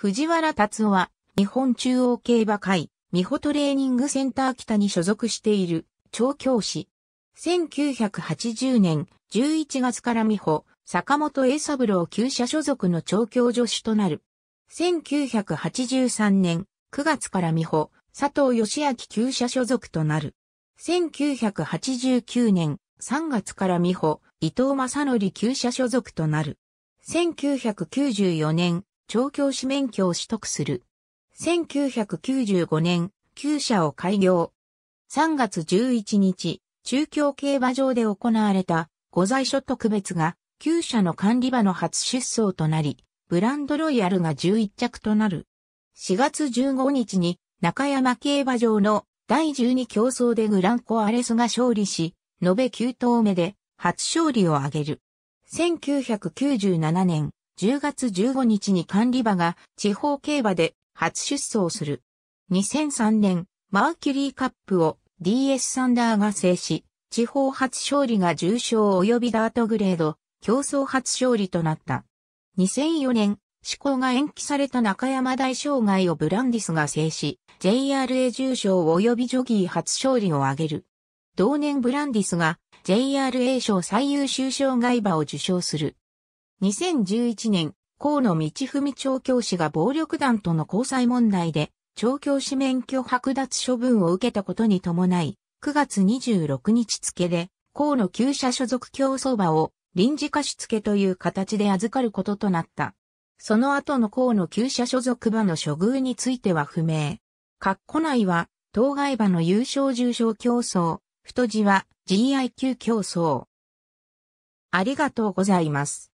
藤原達夫は、日本中央競馬会、美穂トレーニングセンター北に所属している、調教師。1980年11月から美穂、坂本栄三郎旧社所属の調教助手となる。1983年9月から美穂、佐藤義明旧社所属となる。1989年3月から美穂、伊藤正則旧社所属となる。1994年調教師免許を取得する。1995年、旧社を開業。3月11日、中京競馬場で行われた、ご在所特別が、旧社の管理場の初出走となり、ブランドロイヤルが11着となる。4月15日に、中山競馬場の第12競争でグランコアレスが勝利し、延べ9頭目で初勝利を挙げる。1997年、10月15日に管理馬が地方競馬で初出走する。2003年、マーキュリーカップを DS サンダーが制し、地方初勝利が重賞及びダートグレード、競争初勝利となった。2004年、施行が延期された中山大障害をブランディスが制し、JRA 重賞及びジョギー初勝利を挙げる。同年ブランディスが JRA 賞最優秀障害馬を受賞する。2011年、河野道文調教師が暴力団との交際問題で、調教師免許剥奪処分を受けたことに伴い、9月26日付で、河野旧社所属競争場を臨時貸付という形で預かることとなった。その後の河野旧社所属場の処遇については不明。括弧内は、当該場の優勝重賞競争、太字は GIQ 競争。ありがとうございます。